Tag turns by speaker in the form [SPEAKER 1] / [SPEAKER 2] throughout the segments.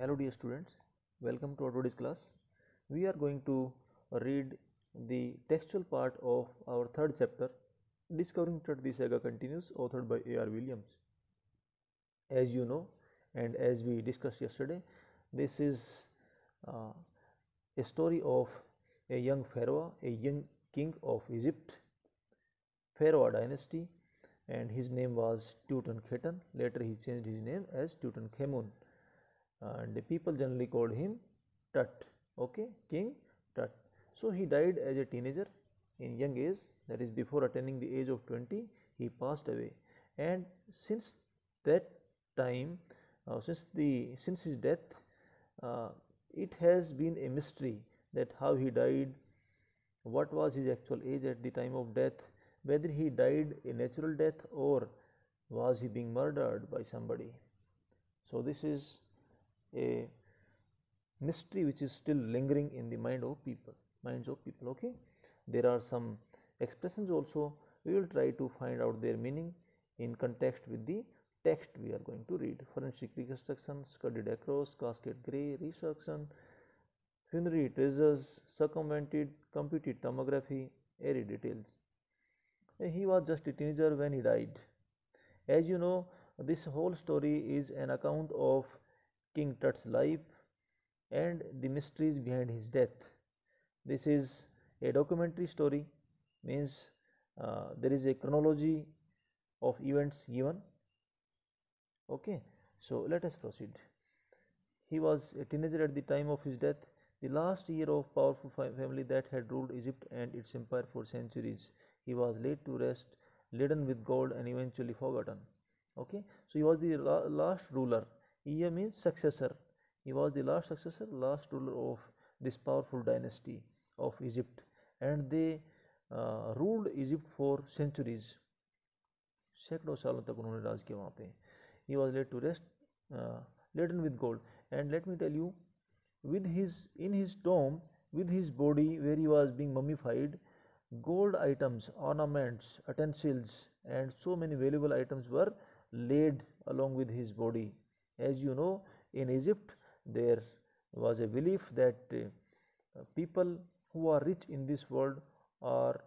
[SPEAKER 1] hello dear students welcome to our today's class we are going to read the textual part of our third chapter discovering that the saga continues authored by ar williams as you know and as we discussed yesterday this is uh, a story of a young pharaoh a young king of egypt pharaoh dynasty and his name was Tutankhaten later he changed his name as Tutankhamun and people generally called him Tut okay King Tut. So he died as a teenager in young age that is before attaining the age of 20 he passed away and since that time uh, since the since his death uh, it has been a mystery that how he died what was his actual age at the time of death whether he died a natural death or was he being murdered by somebody so this is a mystery which is still lingering in the mind of people minds of people okay there are some expressions also we will try to find out their meaning in context with the text we are going to read forensic reconstruction scudded across casket gray reconstruction funerary treasures circumvented computed tomography airy details he was just a teenager when he died as you know this whole story is an account of King Tut's life and the mysteries behind his death. This is a documentary story, means uh, there is a chronology of events given. Okay, so let us proceed. He was a teenager at the time of his death, the last year of powerful family that had ruled Egypt and its empire for centuries. He was laid to rest, laden with gold and eventually forgotten. Okay, so he was the la last ruler Iya means successor. He was the last successor, last ruler of this powerful dynasty of Egypt, and they uh, ruled Egypt for centuries. सैकड़ों सालों तक उन्होंने राज किया वहाँ पे ही was laid to rest laden with gold and laid with his in his tomb with his body where he was being mummified gold items ornaments utensils and so many valuable items were laid along with his body as you know, in Egypt, there was a belief that uh, people who are rich in this world are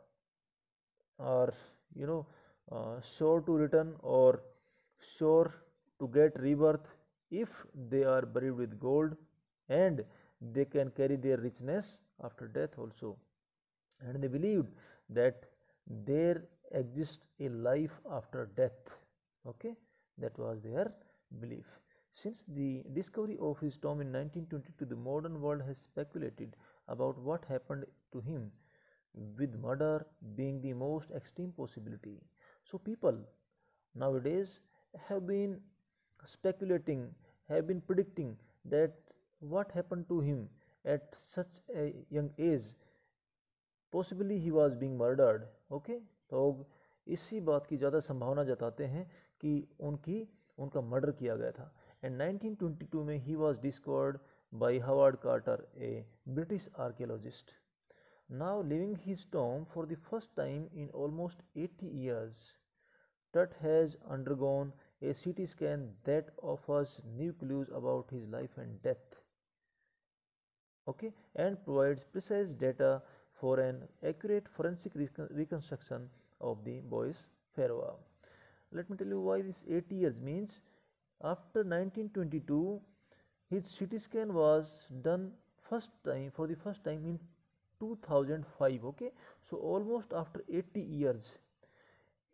[SPEAKER 1] are you know uh, sure to return or sure to get rebirth if they are buried with gold and they can carry their richness after death also and they believed that there exists a life after death okay that was their belief Since the discovery of his tomb in 1922, the modern world has speculated about what happened to him, with murder being the most extreme possibility. So, people nowadays have been speculating, have been predicting that what happened to him at such a young age. Possibly he was being murdered okay लोग इसी बात की ज़्यादा संभावना जताते हैं कि उनकी उनका मर्डर किया गया था In 1922 he was discovered by Howard Carter a British archaeologist now leaving his tomb for the first time in almost 80 years. Tut has undergone a CT scan that offers new clues about his life and death. Okay, and provides precise data for an accurate forensic reconstruction of the boy's pharaoh. Let me tell you why this 80 years means After 1922, his CT scan was done first time for the first time in 2005. Okay, so almost after 80 years,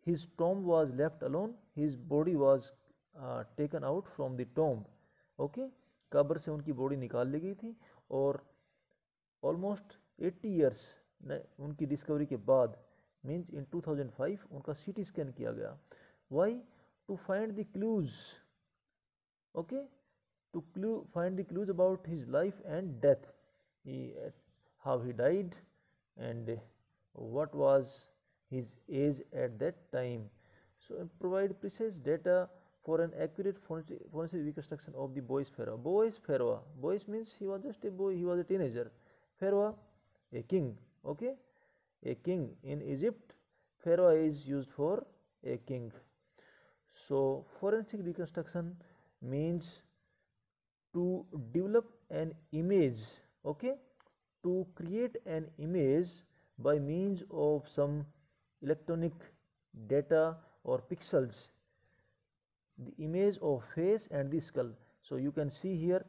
[SPEAKER 1] his tomb was left alone. His body was uh, taken out from the tomb. Okay, कब्र से उनकी body निकाल ली गई थी और almost 80 years उनकी discovery के बाद मीन्स इन 2005 उनका सीटी स्कैन किया गया why to find the clues okay to clue, find the clues about his life and death he, how he died and what was his age at that time so provide precise data for an accurate forensic reconstruction of the boy's pharaoh boy's pharaoh boy's means he was just a boy he was a teenager pharaoh a king okay a king in egypt pharaoh is used for a king so forensic reconstruction means to develop an image okay to create an image by means of some electronic data or pixels the image of face and the skull so you can see here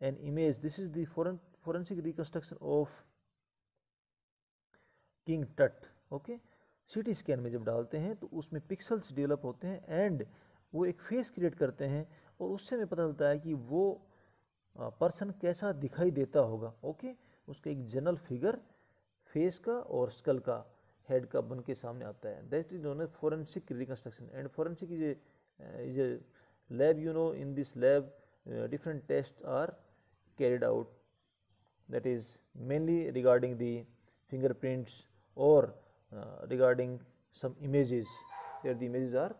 [SPEAKER 1] an image this is the foreign forensic reconstruction of King Tut okay CT scan में जब डालते हैं तो उसमें pixels develop होते हैं and वो एक फेस क्रिएट करते हैं और उससे हमें पता चलता है कि वो पर्सन कैसा दिखाई देता होगा ओके उसका एक जनरल फिगर फेस का और स्कल का हेड का बन के सामने आता है that is known forensic reconstruction and forensic is is a lab you know in this lab different test are carried out that is mainly regarding the fingerprints और regarding some some image where the images are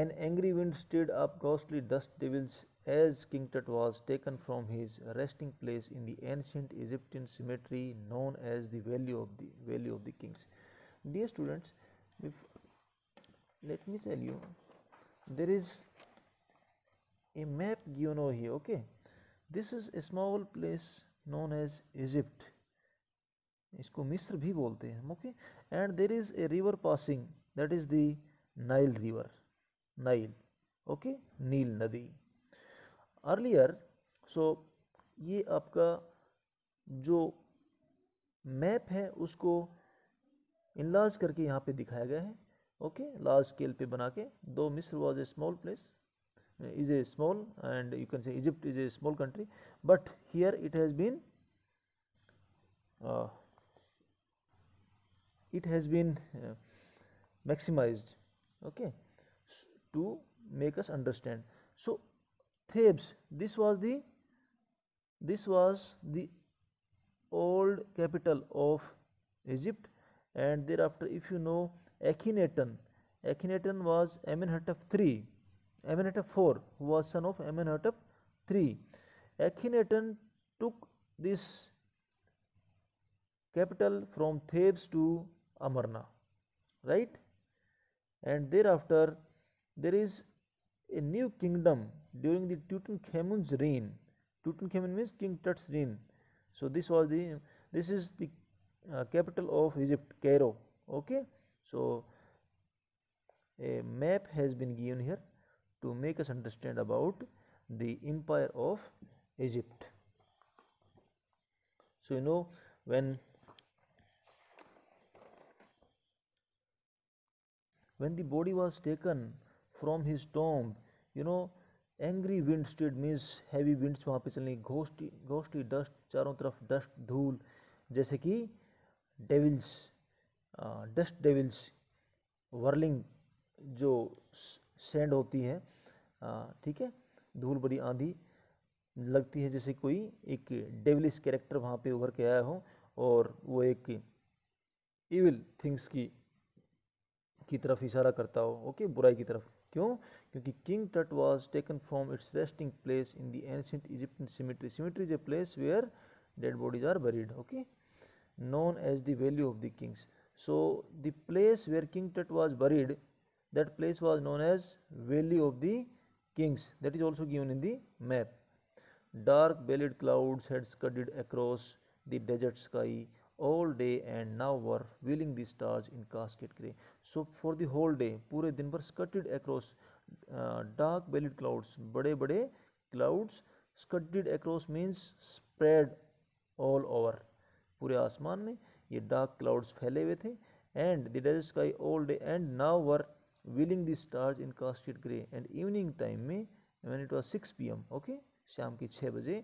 [SPEAKER 1] An angry wind stirred up ghostly dust devils as King Tut was taken from his resting place in the ancient Egyptian cemetery known as the Valley of the Valley of the Kings. Dear students, if, let me tell you, there is a map given over here. Okay, this is a small place known as Egypt. इसको मिस्र भी बोलते हैं okay and there is a river passing that is the Nile river okay नील नदी earlier सो so ये आपका जो मैप है उसको इनलाज करके यहाँ पे दिखाया गया है ओके लार्ज स्केल पे बना के दो मिस्र was a small place is a small and you can say Egypt is a small country but here it has been it has been maximised okay to make us understand. So, Thebes, this was the this was the old capital of Egypt and thereafter if you know Akhenaten, Akhenaten was Amenhotep III, Amenhotep IV who was son of Amenhotep III. Akhenaten took this capital from Thebes to Amarna, right? And thereafter there is a new kingdom during the Tutankhamun's reign. Tutankhamun means King Tut's reign. So this was the this is the uh, capital of Egypt, Cairo. Okay, so a map has been given here to make us understand about the empire of Egypt. So you know when when the body was taken from his tomb you know angry wind stirred means heavy winds वहाँ पे चलने घोस्टी घोष्टी घोष्टी dust चारों तरफ dust धूल जैसे कि devils dust devils whirling जो sand होती है ठीक है धूल बड़ी आंधी लगती है जैसे कोई एक डेविलिश कैरेक्टर वहाँ पे उभर के आया हो और वो एक इविल थिंग्स की की तरफ इशारा करता हो ओके बुराई की तरफ क्यों King king tut was taken from its resting place in the ancient Egyptian cemetery. Cemetery is a place where dead bodies are buried. Okay, known as the valley of the kings. So the place where King Tut was buried, that place was known as valley of the kings. That is also given in the map. Dark bellied clouds had scudded across the desert sky all day and now were wheeling the stars in casket grey so for the whole day पूरे दिन भर scudded across dark bellied clouds बड़े बड़े clouds scudded across means spread all over पूरे आसमान में ये dark clouds फैले हुए थे and the day's sky all day and now were wheeling the stars in casket grey and evening time में man it was six P M okay शाम के छः बजे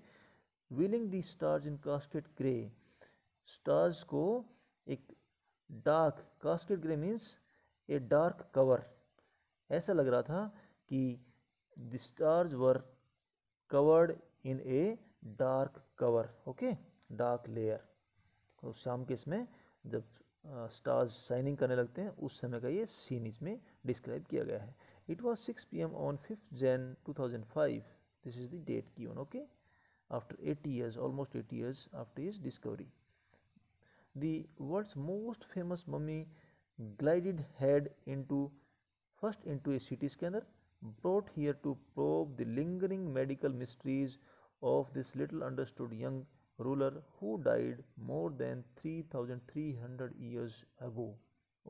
[SPEAKER 1] wheeling the stars in casket grey stars को एक dark casket grey means a dark cover ऐसा लग रहा था कि the stars were covered in a dark cover okay dark layer और शाम के इसमें जब स्टार्स शाइनिंग करने लगते हैं उस समय का ये सीन इसमें डिस्क्राइब किया गया है it was six P M on fifth Jan two thousand five this is the date की ओन okay after eighty years almost eighty years after his discovery the world's most famous mummy glided head into first into a CT scanner brought here to probe the lingering medical mysteries of this little understood young ruler who died more than 3300 years ago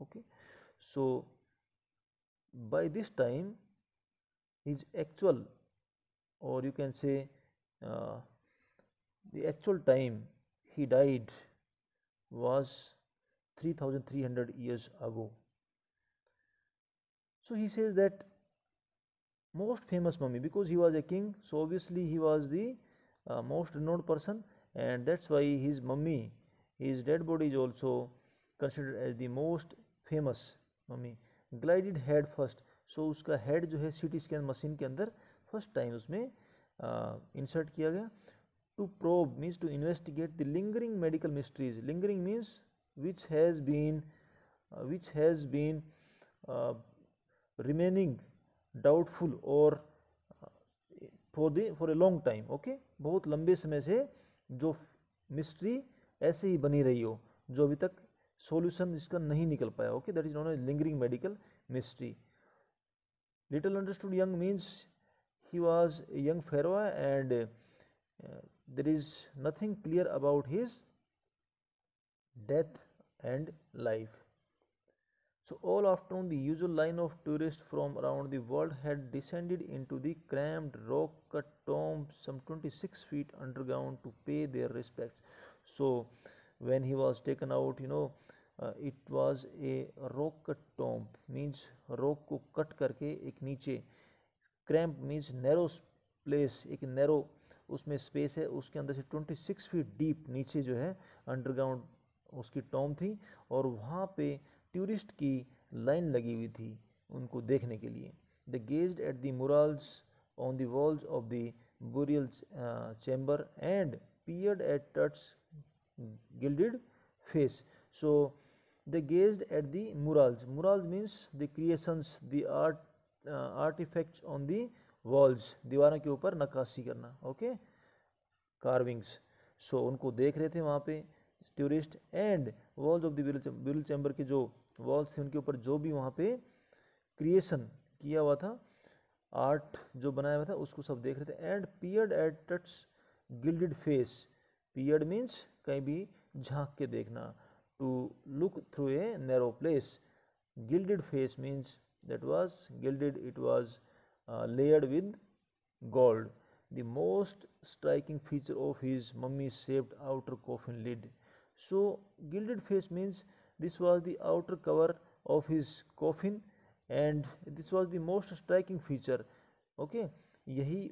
[SPEAKER 1] okay so by this time his actual or you can say uh, the actual time he died was 3300 years ago. So he says that most famous mummy because he was a king, so obviously he was the uh, most renowned person, and that's why his mummy, his dead body is also considered as the most famous mummy. Glided head first, so उसका head जो है ct scan machine machine के first time time उसमें insert किया गया to probe means to investigate the lingering medical mysteries lingering means which has been uh, which has been uh, remaining doubtful or for the for a long time okay बहुत लंबे समय से जो mystery ऐसे ही बनी रही हो जो अभी तक सॉल्यूशन इसका नहीं निकल पाया okay that is known a lingering medical mystery little understood young means he was a young pharaoh and Uh, there is nothing clear about his death and life. So all afternoon the usual line of tourists from around the world had descended into the cramped rock cut tomb some 26 feet underground to pay their respects. So when he was taken out you know uh, it was a rock cut tomb means rock को cut करके एक नीचे cramped means narrow place एक narrow उसमें space है उसके अंदर से ट्वेंटी सिक्स फीट डीप नीचे जो है अंडरग्राउंड उसकी टॉम थी और वहाँ पे टूरिस्ट की लाइन लगी हुई थी उनको देखने के लिए the gazed at the murals on the walls of the burial chamber and peered at Tut's gilded face so the gaze at the murals murals means the creations the art art on the walls दीवारों के ऊपर नक्काशी करना okay carvings सो उनको देख रहे थे वहाँ पे tourist and walls of the chamber के जो वॉल्स थे उनके ऊपर जो भी वहाँ पे क्रिएशन किया हुआ था आर्ट जो बनाया हुआ था उसको सब देख रहे थे and peered at Tut's gilded face peered means कहीं भी झांक के देखना to look through a narrow place gilded face means that was gilded it was uh, layered with gold. The most striking feature of his mummy shaped outer coffin lid. So, gilded face means this was the outer cover of his coffin and this was the most striking feature. Okay, यही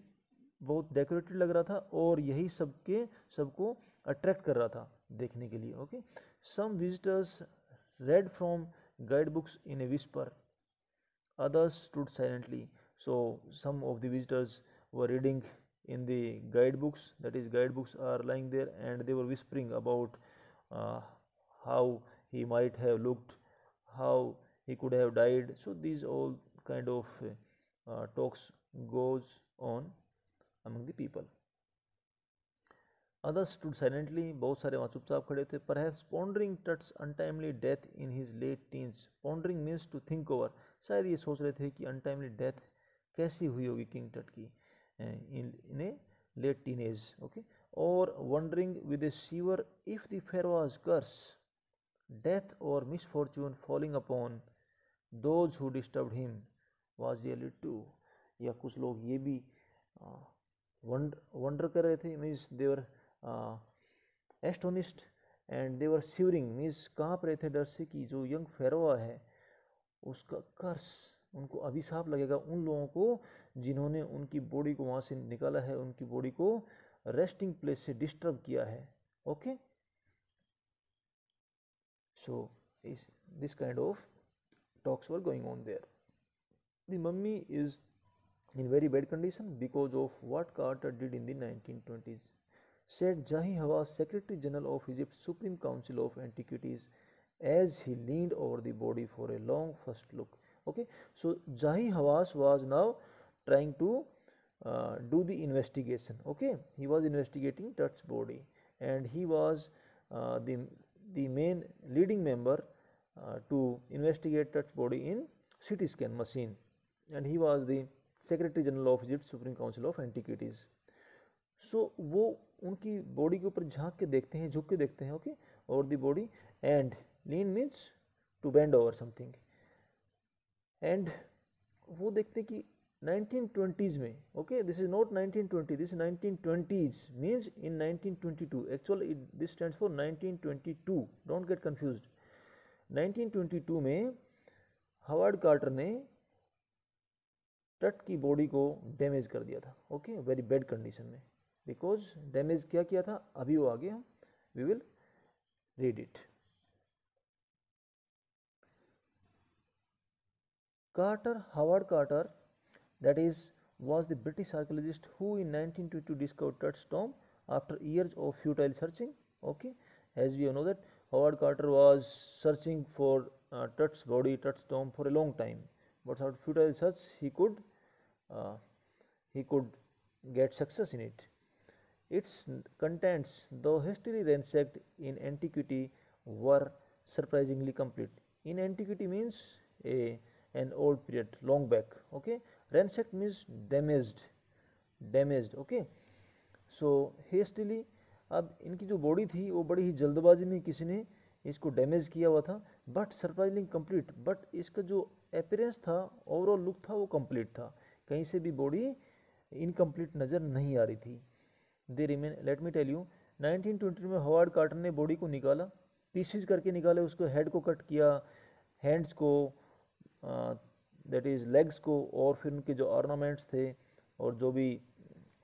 [SPEAKER 1] बहुत decorated लग रहा था और यही सबके सबको attract कर रहा था देखने के लिए okay some visitors read from guide books in a whisper others stood silently So some of the visitors were reading in the guidebooks, that is guidebooks are lying there and they were whispering about uh, how he might have looked, how he could have died. So these all kind of uh, talks goes on among the people. Others stood silently, बहुत सारे वहाँ चुपचाप खड़े थे perhaps pondering Tut's untimely death in his late teens pondering means to the over शायद ये सोच रहे थे कि कैसी हुई होगी किंग टट की in a late teen age okay और wondering with a shiver if the pharaoh's curse death or misfortune falling upon those who disturb him was really true या कुछ लोग ये भी वंडर कर रहे थे means they were astonished and they were shivering means कहाँ पर रहे थे डर से कि जो यंग फेरवा है उसका कर्स उनको अभिशाप लगेगा उन लोगों को जिन्होंने उनकी बॉडी को वहाँ से निकाला है उनकी बॉडी को रेस्टिंग प्लेस से डिस्टर्ब किया है ओके सो इस this kind of talks were going on there the mummy is in very bad condition because of what Carter did in nineteen nineteen twenties said Zahi Hawass secretary general of Egypt supreme council of antiquities as he lead over दॉडी for a long first look okay so Zahi Hawass was now trying to do the investigation okay he was investigating touch body and he was the main leading member to investigate Tut's body in C T scan machine and he was the secretary general of Egypt supreme council of Antiquities so वो उनकी body के ऊपर झांक के देखते हैं झुक के देखते हैं ओके और the body and lean means to bend over something and वो देखते कि कि 1920s में okay this is not 1920 this 1920s means in 1922 actual this stands for 1922 don't get confused 1922 में हवर्ड कार्टर ने टट की बॉडी को डैमेज कर दिया था ओके वेरी बैड कंडीशन में बिकॉज डैमेज क्या किया था अभी वो आगे हम we will read it Carter, Howard Carter, that is was the British archaeologist who in 1922 discovered Tut's tomb after years of futile searching. Okay, as we know that Howard Carter was searching for uh, Tut's body, Tut's tomb for a long time, but after futile search he could uh, he could get success in it. Its contents, though hastily ransacked in antiquity, were surprisingly complete. In antiquity means a an old period long back okay ransacked means damaged damaged okay so hastily अब इनकी जो body थी वो बड़ी ही जल्दबाजी में किसी ने इसको डैमेज किया हुआ था बट सरप्राइजिंग कंप्लीट बट इसका जो अपेरेंस था ओवरऑल लुक था वो कंप्लीट था कहीं से भी बॉडी इनकम्प्लीट नज़र नहीं आ रही थी they remain let me tell you 1920 में हवार्ड कार्टन ने बॉडी को निकाला पीसीज करके निकाले उसको हेड को कट किया हैंड्स को दैट इज़ लेग्स को और फिर उनके जो ऑर्नामेंट्स थे और जो भी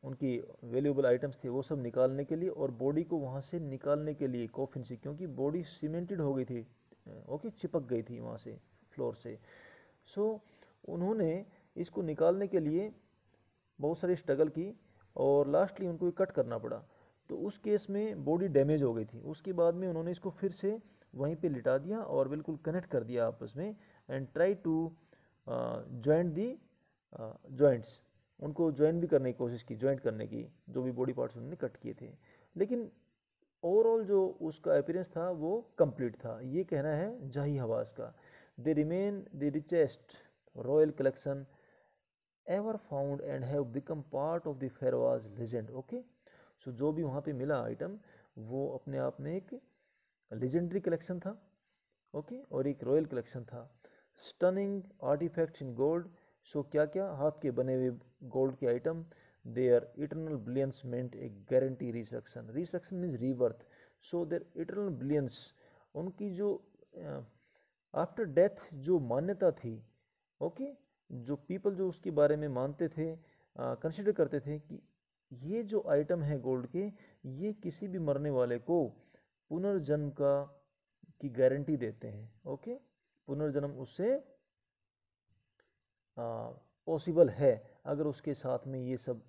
[SPEAKER 1] उनकी वैल्यूबल आइटम्स थे वो सब निकालने के लिए और बॉडी को वहाँ से निकालने के लिए कॉफिन से क्योंकि बॉडी सीमेंटेड हो गई थी ओके uh, चिपक गई थी वहाँ से फ्लोर से सो so, उन्होंने इसको निकालने के लिए बहुत सारी स्ट्रगल की और लास्टली उनको कट करना पड़ा तो उस केस में बॉडी डैमेज हो गई थी उसके बाद में उन्होंने इसको फिर से वहीं पे लिटा दिया और बिल्कुल कनेक्ट कर दिया आपस में and try to joint the joints उनको ज्वाइन भी करने की कोशिश की ज्वाइंट करने की जो भी बॉडी पार्ट्स उन्होंने कट किए थे लेकिन ओवरऑल जो उसका अपीरेंस था वो कंप्लीट था ये कहना है जाही हवास का they remain the richest royal collection ever found and have become part of the pharaoh's legend okay so जो भी वहाँ पे मिला आइटम वो अपने आप में एक लेजेंडरी कलेक्शन था ओके और एक रॉयल कलेक्शन था stunning artifacts in gold so क्या क्या हाथ के बने हुए गोल्ड के item they are eternal belongings meant a guarantee resurrection resurrection means rebirth so their eternal belongings उनकी जो आफ्टर डेथ जो मान्यता थी ओके okay? जो पीपल जो उसके बारे में मानते थे कंसिडर करते थे कि ये जो आइटम है गोल्ड के ये किसी भी मरने वाले को पुनर्जन्म का की गारंटी देते हैं ओके पुनर्जन्म उससे पॉसिबल है अगर उसके साथ में ये सब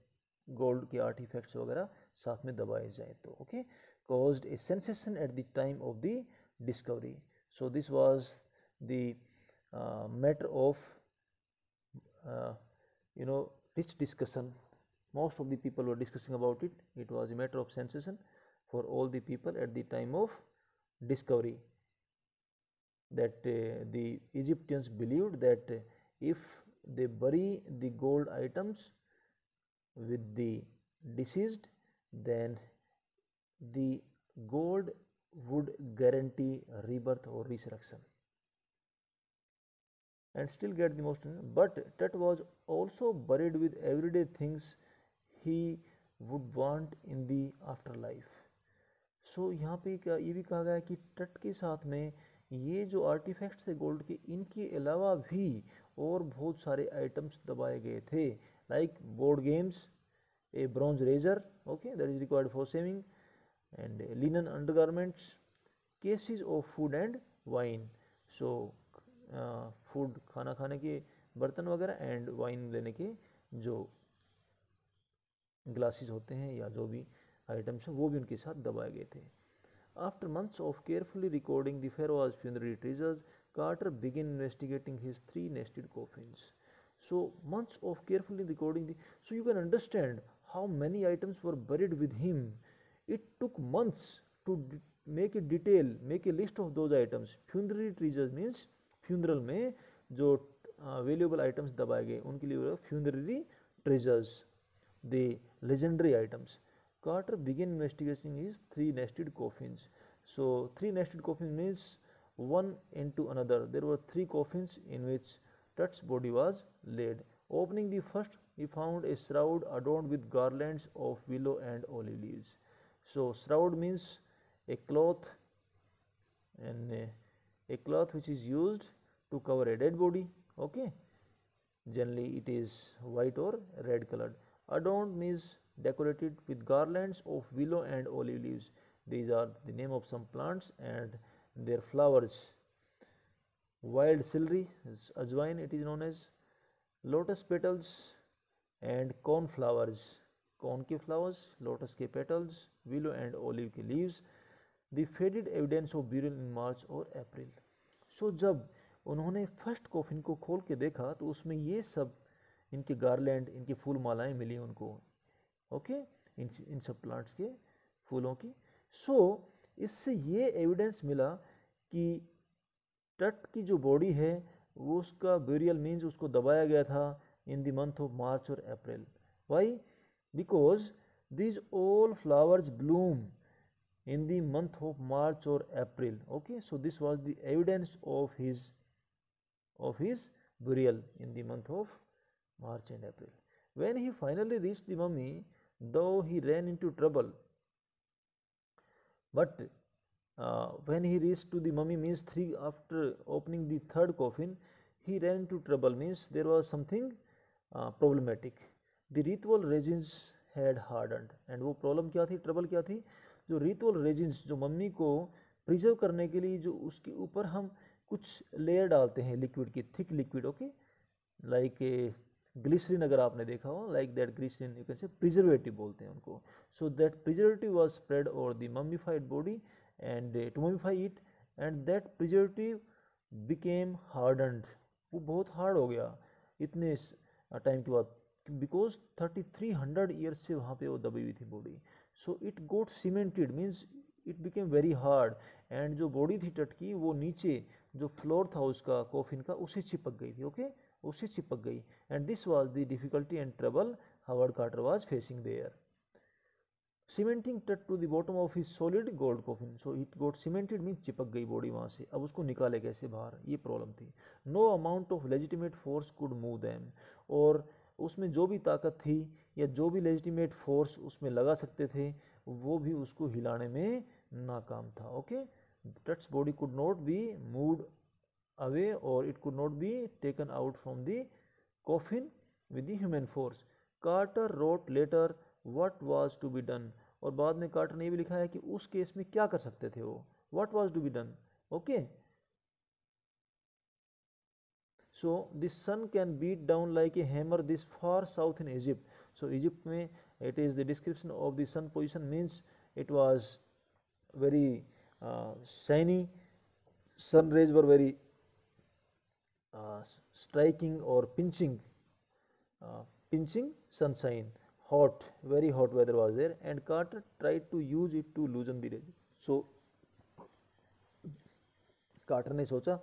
[SPEAKER 1] गोल्ड के आर्टिफैक्ट्स वगैरह साथ में दबाए जाए तो okay cause a sensation at the time of the discovery so this was the matter of you know rich discussion most of the people were discussing about it it was a matter of sensation for all the people at the time of discovery that uh, the Egyptians believed that uh, if they bury the gold items with the deceased then the gold would guarantee rebirth or resurrection and still get the most but that was also buried with everyday things he would want in the afterlife. So यहाँ पे ये भी कहा गया है कि टट के साथ में ये जो आर्टिफैक्ट्स थे गोल्ड के इनके अलावा भी और बहुत सारे आइटम्स दबाए गए थे like board games a bronze razor okay that is required for shaving and linen undergarments cases of food and wine so food खाना खाने के बर्तन वगैरह एंड वाइन लेने के जो ग्लासेस होते हैं या जो भी आइटम्स हैं वो भी उनके साथ दबाए गए थे after months of carefully recording the funerary treasures Carter begin investigating his three nested coffins so months of carefully recording the so you can understand how many items were buried with him it took months to make a detail make a list of those items funerary treasures means funeral में जो valuable uh, items दबाए गए उनके लिए funerary treasures they legendary items. Carter began investigating his three nested coffins. So, three nested coffins means one into another. There were three coffins in which Tut's body was laid. Opening the first, he found a shroud adorned with garlands of willow and olive leaves. So, shroud means a cloth and a, a cloth which is used to cover a dead body. Okay, generally it is white or red colored. Adorned means decorated with garlands of willow and olive leaves. These are the name of some plants and their flowers. Wild celery, ajwain it is known as, lotus petals and corn flowers. Corn ke flowers, lotus ke petals, willow and olive ke leaves. The faded evidence of burial in March or April. So jab उन्होंने first coffin को खोल के देखा तो उसमें ये सब इनके गारलैंड इनकी फूल मालाएँ मिली उनको ओके इन इन सब प्लांट्स के फूलों की सो so, इससे ये एविडेंस मिला कि टट की जो बॉडी है वो उसका ब्यूरियल मीन्स उसको दबाया गया था in the month of March और April why because these all flowers bloom in the month of March और April okay so this was the evidence of his of his burial in the month of March and April. When he finally reached the mummy, though he ran into trouble, but uh, when he reached to the mummy means three after opening the third coffin, he ran into trouble means there was something uh, problematic. The ritual resins had hardened, and वो problem क्या थी trouble क्या थी जो ritual resins जो मम्मी को preserve करने के लिए जो उसके ऊपर हम कुछ लेयर डालते हैं लिक्विड की thick liquid okay like glycerine अगर आपने देखा हो like that glycerine you can say preservative बोलते हैं उनको so that preservative was spread over the mummified body and to mummify it and that preservative became and वो बहुत हार्ड हो गया इतने टाइम के बाद because thirty three hundred years से वहाँ पर वो दबी हुई थी body so it got cemented means it became very hard and जो बॉडी थी टटकी वो नीचे जो फ्लोर था उसका कॉफिन का उसे चिपक गई थी ओके okay? उससे चिपक गई and this was the difficulty and trouble Howard Carter was facing there cementing Tut to the bottom of his solid gold coffin so it got cemented mean चिपक गई बॉडी वहाँ से अब उसको निकाले कैसे बाहर ये प्रॉब्लम थी no amount of legitimate force could move them और उसमें जो भी ताकत थी या जो भी लेजिटिमेट फोर्स उसमें लगा सकते थे वो भी उसको हिलाने में नाकाम था okay Tut's body could not be move away or it could not be taken out from the coffin with the human force carter wrote later what was to be done और बाद में कार्टर ने ये भी लिखा है कि उस केस में क्या कर सकते थे वो what was to be done okay so this sun can beat down like a hammer this far south in Egypt so Egypt में it is the description of the sun position means it was very shiny sun rays were very striking or pinching, uh, pinching sunshine, hot, very hot weather was there and Carter tried to use it to loosen the regime. So, carter ne socha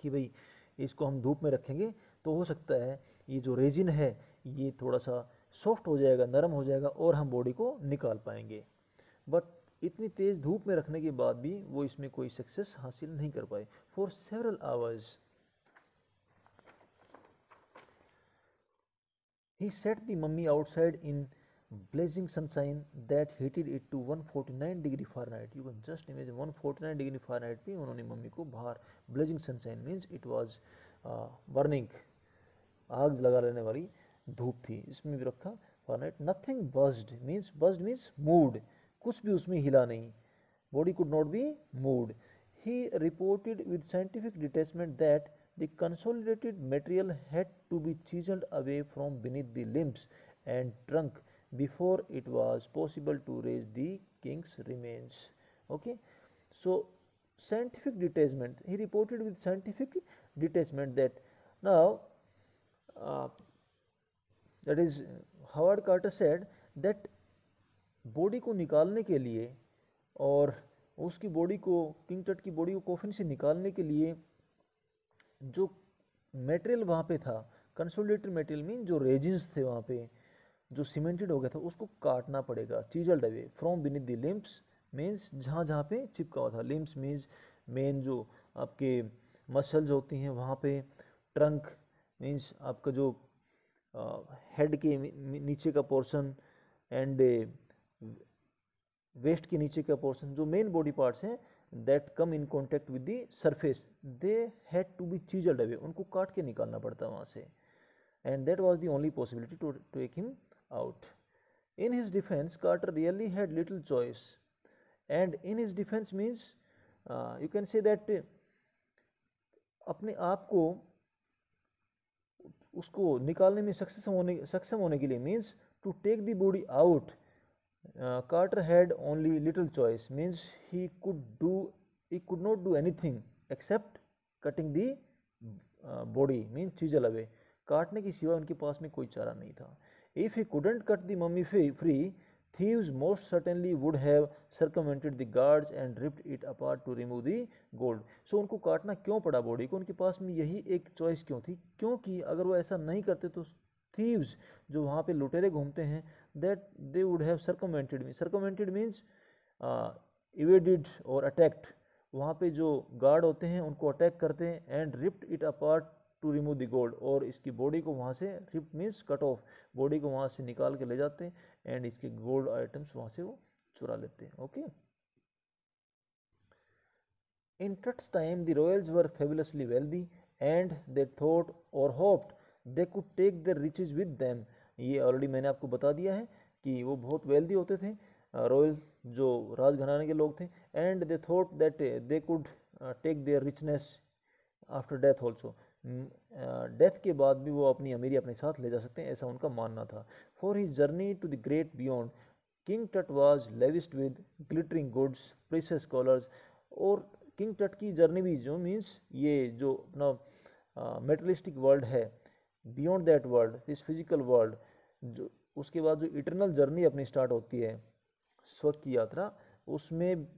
[SPEAKER 1] ki bhai isko hum dhoop mein rakhenge to ho sakta hai ye jo resin hai ye thoda sa soft ho jayega naram ho jayega aur hum body ko nikal payenge but इतनी तेज़ धूप में रखने के बाद भी वो इसमें कोई सक्सेस हासिल नहीं कर पाए for several hours he set the mummy outside in blazing sunshine that heated it to 149 degree Fahrenheit you can just image one forty nine degree Fahrenheit पे उन्होंने मम्मी को बाहर blazing sunshine means it was burning आग लगा लेने वाली धूप थी इसमें भी रखा for nothing budge means budged means moved कुछ भी उसमें हिला नहीं body could not be move he reported with scientific detachment that the consolidated material had to be chiselled away from beneath the limbs and trunk before it was possible to raise the king's remains okay so scientific detachment he reported with scientific detachment that now that is Howard Carter said that body को निकालने के लिए और उसकी body को king Tut की body को coffin से निकालने के लिए जो मटेरियल वहाँ पे था कंसोलिडेटेड मटेरियल मीन जो रेजिन्स थे वहाँ पे जो सीमेंटेड हो गया था उसको काटना पड़ेगा चीजल डबे from beneath the limbs means जहाँ जहाँ पे चिपका हुआ था लिम्स मीन्स मेन जो आपके मसल्स होती हैं वहाँ पे ट्रंक मीन्स आपका जो हेड के नीचे का पोर्शन एंड वेस्ट के नीचे का पोर्शन जो मेन बॉडी पार्ट्स हैं that come in contact with the surface they had to be chiselled away उनको काट के निकालना पड़ता वहाँ से and that was the only possibility to take him out in his defence Carter really had little choice and in his defence means you can say that अपने आप को उसको निकालने में सक्सेस होने सक्षम होने के लिए means to take the body out uh, carter had only little choice means he could do he could not do anything except cutting the uh, body means chisel away काटने के सिवा उनके पास में कोई चारा नहीं था if he couldn't cut the mummy free thieves most certainly would have circumvented the guards and ripped it apart to remove the gold so उनको काटना क्यों पड़ा बॉडी को उनके पास में यही एक चॉइस क्यों थी क्योंकि अगर वो ऐसा नहीं करते तो thieves जो वहाँ पे लुटेरे घूमते हैं that they would have circumvented me circumvented means uh, evaded or attacked वहाँ पे जो गार्ड होते हैं उनको अटैक करते हैं and ripped it apart to remove the gold और इसकी बॉडी को वहाँ से ripped means cut off body को वहाँ से निकाल के ले जाते हैं एंड इसके गोल्ड आइटम्स वहाँ से वो चुरा लेते हैं okay In Tut's time, the royals were fabulously wealthy, and they thought or hoped they could take their riches with them. ये ऑलरेडी मैंने आपको बता दिया है कि वो बहुत वेल्दी होते थे रॉयल जो राज घराने के लोग थे and they thought that they could take their richness after death also death के बाद भी वो अपनी अमीरी अपने साथ ले जा सकते हैं ऐसा उनका मानना था for his journey to the great beyond King Tut was lavished with glittering goods precious collars और किंग टट की जर्नी भी जो मीन्स ये जो अपना मेटलिस्टिक वर्ल्ड है beyond that world this physical world जो उसके बाद जो इटरनल जर्नी अपनी स्टार्ट होती है स्व की यात्रा उसमें